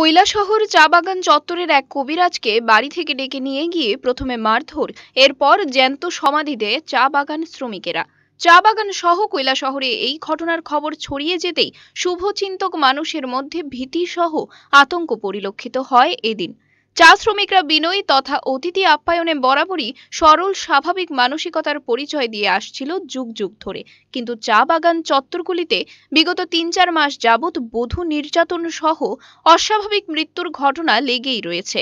কৈলাসহর চা বাগান চত্বরের এক কবিরাজকে বাড়ি থেকে ডেকে নিয়ে গিয়ে প্রথমে মারধর এরপর জ্যান্ত সমাধি দেয় চা বাগান শ্রমিকেরা চা বাগান সহ শহরে এই ঘটনার খবর ছড়িয়ে যেতেই শুভচিন্তক মানুষের মধ্যে ভীতি সহ আতঙ্ক পরিলক্ষিত হয় এদিন চা শ্রমিকরা বিনয়ী তথা অতিথি আপ্যায়নে বরাবরই সরল স্বাভাবিক মানসিকতার পরিচয় দিয়ে আসছিল যুগ যুগ ধরে কিন্তু চা বাগান চত্বরগুলিতে বিগত তিন চার মাস যাবৎ বধূ নির্যাতন সহ অস্বাভাবিক মৃত্যুর ঘটনা লেগেই রয়েছে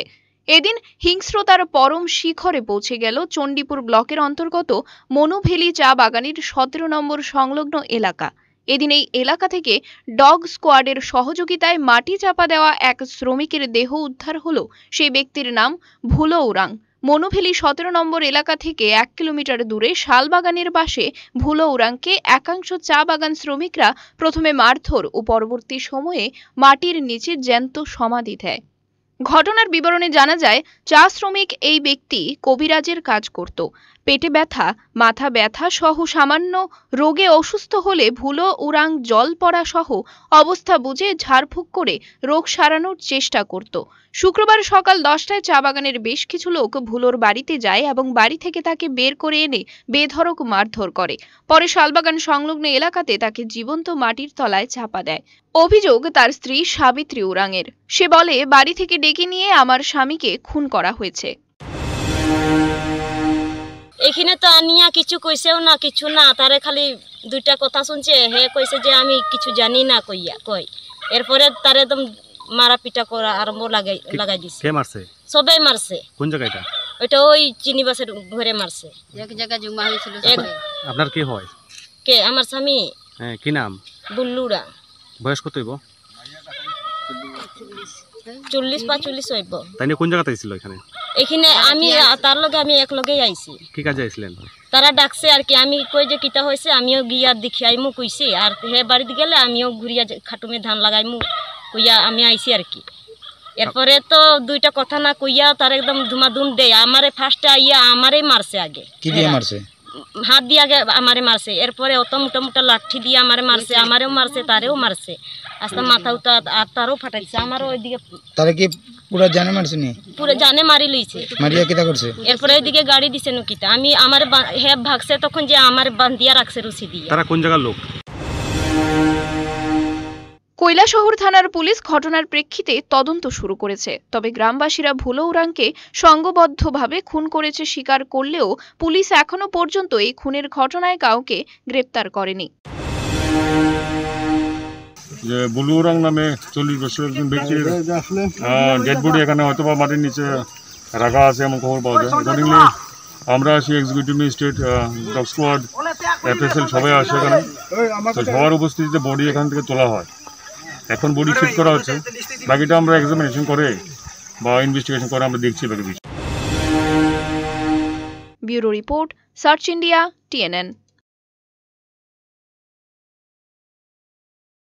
এদিন হিংস্রতার পরম শিখরে পৌঁছে গেল চণ্ডীপুর ব্লকের অন্তর্গত মনুভেলি চা বাগানের সতেরো নম্বর সংলগ্ন এলাকা এদিন এই এলাকা থেকে ডগ স্কোয়াডের সহযোগিতায় মাটি চাপা দেওয়া এক শ্রমিকের দেহ উদ্ধার হল সেই ব্যক্তির নাম ভুলো ওরাং মনোভেলি সতেরো নম্বর এলাকা থেকে এক কিলোমিটার দূরে শালবাগানের পাশে ভুলো ওরাংকে একাংশ চা বাগান শ্রমিকরা প্রথমে মারধর ও পরবর্তী সময়ে মাটির নিচে জ্যান্ত সমাধি দেয় ঘটনার বিবরণে জানা যায় চা শ্রমিক এই ব্যক্তি কবিরাজের কাজ করত পেটে ব্যথা মাথা ব্যথা সহ সামান্য রোগে অসুস্থ হলে ভুলো উড়াং জল পড়া সহ অবস্থা বুঝে ঝাড়ফুঁক করে রোগ সারানোর চেষ্টা করত শুক্রবার সকাল দশটায় চা বাগানের বেশ কিছু লোক ভুলোর বাড়িতে যায় এবং বাড়ি থেকে তাকে বের করে এনে বেধরক মারধর করে পরে শালবাগান সংলগ্ন এলাকাতে তাকে জীবন্ত মাটির তলায় চাপা দেয় অভিযোগ তার স্ত্রী সাবিত্রী উরাঙের সে বলে বাড়ি থেকে ডেকে নিয়ে আমার স্বামীকে খুন করা হয়েছে এখানে তো আনিয়া কিছু কইছেও না কিছু না তারে খালি দুইটা কথা শুনছে হে কইছে যে আমি কিছু জানি না কইয়া কই এরপরে তারে একদম মারা পিটা করা আরম্ভ লাগাই লাগাই দিছে কে মারছে সবাই মারছে কোন জায়গাটা ওইটা ওই চিনি বাসের ঘরে মারছে এক জায়গা জমা হয়েছিল আপনার কি হয় কে আমার স্বামী হ্যাঁ কি নাম বুল্লুরা বয়স কত হইব চল্লিশ বা চল্লিশ হইব তাই কোন জায়গাতে আইছিল এখানে এখানে আমি তার লগে আমি এক লগে আইছি কি কাজে আইছিলেন তারা ডাকছে আর কি আমি কই যে কিতা হয়েছে আমিও গিয়া দেখি আইমু কইছি আর হে বাড়িতে গেলে আমিও ঘুরিয়া খাটুমে ধান লাগাইমু কইয়া আমি আইছি আর কি এরপরে তো দুইটা কথা না কইয়া তার একদম ধুমাধুম দেয় আমারে ফার্স্টে আইয়া আমারে মারছে আগে কি দিয়ে মারছে হাত দিয়ে আগে আমারে মারছে এরপরে অত মোটা মোটা লাঠি দিয়ে আমারে মারছে আমারেও মারছে তারেও মারছে আস্তে মাথা উঠা আর তারও ফাটাইছে আমারও ওইদিকে তারে কি পুরো জানে মারছে নি পুরো জানে মারি লইছে মারিয়া কিটা করছে এরপরে ওইদিকে গাড়ি দিছে তা আমি আমার হে ভাগছে তখন যে আমার বান্ধিয়া রাখছে রুসি দিয়ে তারা কোন জায়গার লোক শহর থানার পুলিশ ঘটনার প্রেক্ষিতে তদন্ত শুরু করেছে তবে গ্রামবাসীরা ভুলো উরাংকে সঙ্গবদ্ধভাবে খুন করেছে স্বীকার করলেও পুলিশ এখনো পর্যন্ত এই খুনের ঘটনায় কাউকে গ্রেপ্তার করেনি যে বুলুরাং নামে চল্লিশ বছর একজন ব্যক্তির ডেড বডি এখানে হয়তো বা মাটির নিচে রাখা আছে এমন খবর পাওয়া যায় অ্যাকর্ডিংলি আমরা আসি executive state dog squad FSL সবাই আসে এখানে তো সবার উপস্থিতিতে বডি এখান থেকে তোলা হয় এখন বডি ফিট করা হচ্ছে বাকিটা আমরা এক্সামিনেশন করে বা ইনভেস্টিগেশন করে আমরা দেখছি বাকি বিষয় bureau report search India TNN